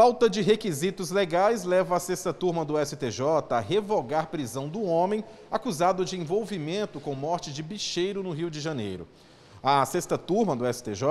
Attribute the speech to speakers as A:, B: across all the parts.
A: Falta de requisitos legais leva a sexta turma do STJ a revogar prisão do homem acusado de envolvimento com morte de bicheiro no Rio de Janeiro. A sexta turma do STJ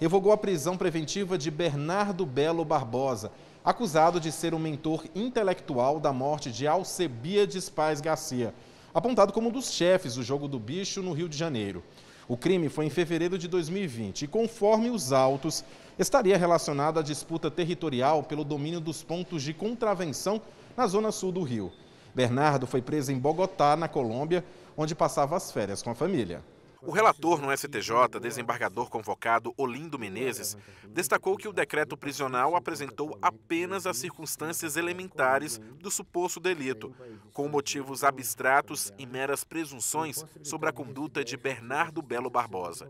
A: revogou a prisão preventiva de Bernardo Belo Barbosa, acusado de ser o mentor intelectual da morte de de Paz Garcia, apontado como um dos chefes do jogo do bicho no Rio de Janeiro. O crime foi em fevereiro de 2020 e, conforme os autos, estaria relacionado à disputa territorial pelo domínio dos pontos de contravenção na zona sul do Rio. Bernardo foi preso em Bogotá, na Colômbia, onde passava as férias com a família. O relator no STJ, desembargador convocado Olindo Menezes, destacou que o decreto prisional apresentou apenas as circunstâncias elementares do suposto delito, com motivos abstratos e meras presunções sobre a conduta de Bernardo Belo Barbosa.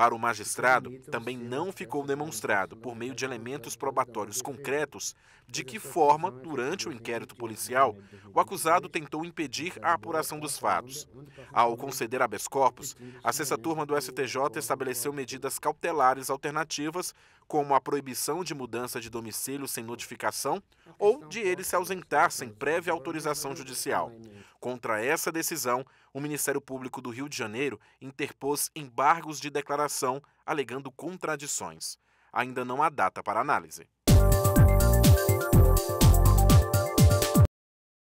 A: Para o magistrado, também não ficou demonstrado, por meio de elementos probatórios concretos, de que forma, durante o inquérito policial, o acusado tentou impedir a apuração dos fatos. Ao conceder habeas corpus, a sexta-turma do STJ estabeleceu medidas cautelares alternativas, como a proibição de mudança de domicílio sem notificação ou de ele se ausentar sem prévia é autorização judicial. Contra essa decisão, o Ministério Público do Rio de Janeiro interpôs embargos de declaração alegando contradições. Ainda não há data para análise.